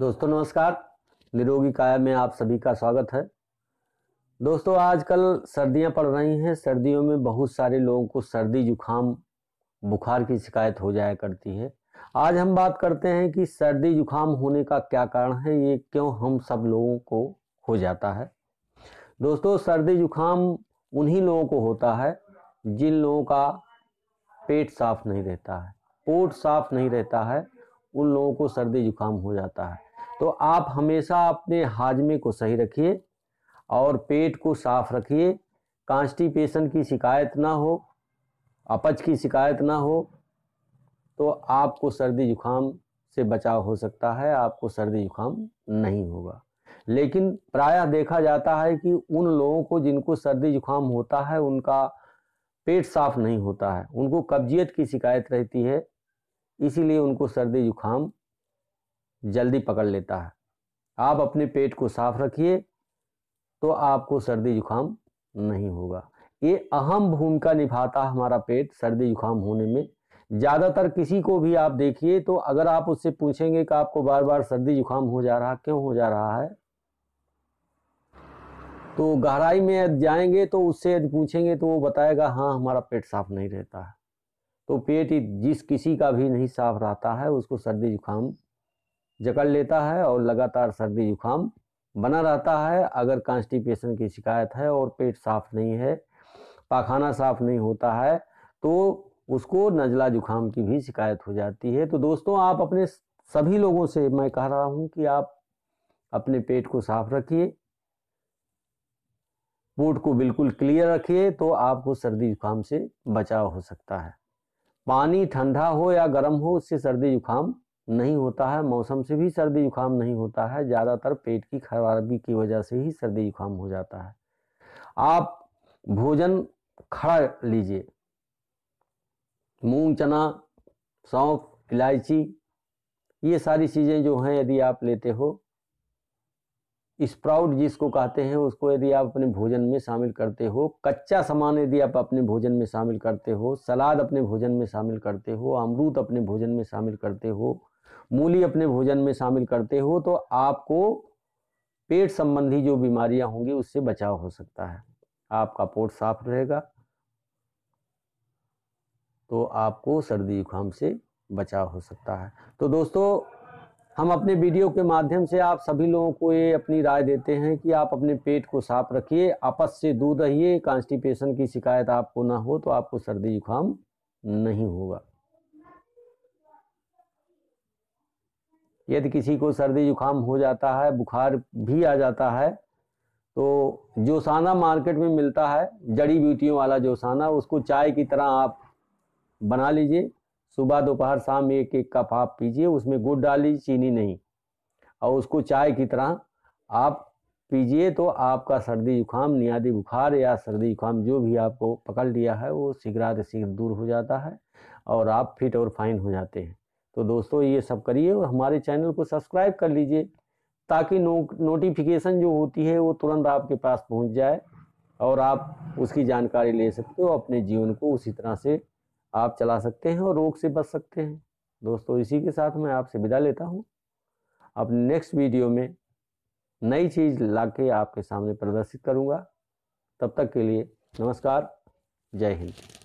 दोस्तों नमस्कार निरोगी काया में आप सभी का स्वागत है दोस्तों आजकल सर्दियां पड़ रही हैं सर्दियों में बहुत सारे लोगों को सर्दी जुखाम बुखार की शिकायत हो जाया करती है आज हम बात करते हैं कि सर्दी जुखाम होने का क्या कारण है ये क्यों हम सब लोगों को हो जाता है दोस्तों सर्दी जुखाम उन्हीं लोगों को होता है जिन लोगों का पेट साफ नहीं रहता है पोट साफ नहीं रहता है उन लोगों को सर्दी जुकाम हो जाता है तो आप हमेशा अपने हाजमे को सही रखिए और पेट को साफ रखिए कांस्टिपेशन की शिकायत ना हो अपच की शिकायत ना हो तो आपको सर्दी जुकाम से बचाव हो सकता है आपको सर्दी जुकाम नहीं होगा लेकिन प्रायः देखा जाता है कि उन लोगों को जिनको सर्दी जुकाम होता है उनका पेट साफ नहीं होता है उनको कब्जियत की शिकायत रहती है इसीलिए उनको सर्दी जुकाम जल्दी पकड़ लेता है आप अपने पेट को साफ रखिए तो आपको सर्दी जुकाम नहीं होगा ये अहम भूमिका निभाता है हमारा पेट सर्दी जुकाम होने में ज़्यादातर किसी को भी आप देखिए तो अगर आप उससे पूछेंगे कि आपको बार बार सर्दी जुकाम हो जा रहा क्यों हो जा रहा है तो गहराई में जाएंगे तो उससे यदि पूछेंगे तो वो बताएगा हाँ हमारा पेट साफ नहीं रहता है तो पेट जिस किसी का भी नहीं साफ रहता है उसको सर्दी जुकाम जकड़ लेता है और लगातार सर्दी जुकाम बना रहता है अगर कॉन्स्टिपेशन की शिकायत है और पेट साफ नहीं है पाखाना साफ नहीं होता है तो उसको नजला जुकाम की भी शिकायत हो जाती है तो दोस्तों आप अपने सभी लोगों से मैं कह रहा हूं कि आप अपने पेट को साफ रखिए पोट को बिल्कुल क्लियर रखिए तो आपको सर्दी जुकाम से बचाव हो सकता है पानी ठंडा हो या गर्म हो उससे सर्दी जुकाम नहीं होता है मौसम से भी सर्दी जुकाम नहीं होता है ज़्यादातर पेट की खराबी की वजह से ही सर्दी जुकाम हो जाता है आप भोजन खड़ा लीजिए मूंग चना सौंफ इलायची ये सारी चीज़ें जो हैं यदि आप लेते हो स्प्राउट जिसको कहते हैं उसको यदि आप अपने भोजन में शामिल करते हो कच्चा सामान यदि आप अपने भोजन में शामिल करते हो सलाद अपने भोजन में शामिल करते हो अमरूद अपने भोजन में शामिल करते हो मूली अपने भोजन में शामिल करते हो तो आपको पेट संबंधी जो बीमारियां होंगी उससे बचाव हो सकता है आपका पोट साफ रहेगा तो आपको सर्दी जुकाम से बचाव हो सकता है तो दोस्तों हम अपने वीडियो के माध्यम से आप सभी लोगों को ये अपनी राय देते हैं कि आप अपने पेट को साफ रखिए आपस से दूर रहिए कॉन्स्टिपेशन की शिकायत आपको ना हो तो आपको सर्दी जुकाम नहीं होगा यदि किसी को सर्दी जुकाम हो जाता है बुखार भी आ जाता है तो जोसाना मार्केट में मिलता है जड़ी बूटियों वाला जोसाना उसको चाय की तरह आप बना लीजिए सुबह दोपहर शाम एक एक कप आप पीजिए उसमें गुड़ डालिए चीनी नहीं और उसको चाय की तरह आप पीजिए तो आपका सर्दी जुकाम नियादी बुखार या सर्दी जुकाम जो भी आपको पकड़ लिया है वो शीघ्राति शीघ्र दूर हो जाता है और आप फिट और फाइन हो जाते हैं तो दोस्तों ये सब करिए और हमारे चैनल को सब्सक्राइब कर लीजिए ताकि नो, नोटिफिकेशन जो होती है वो तुरंत आपके पास पहुंच जाए और आप उसकी जानकारी ले सकते हो अपने जीवन को उसी तरह से आप चला सकते हैं और रोग से बच सकते हैं दोस्तों इसी के साथ मैं आपसे विदा लेता हूँ अपने नेक्स्ट वीडियो में नई चीज़ ला के आपके सामने प्रदर्शित करूँगा तब तक के लिए नमस्कार जय हिंद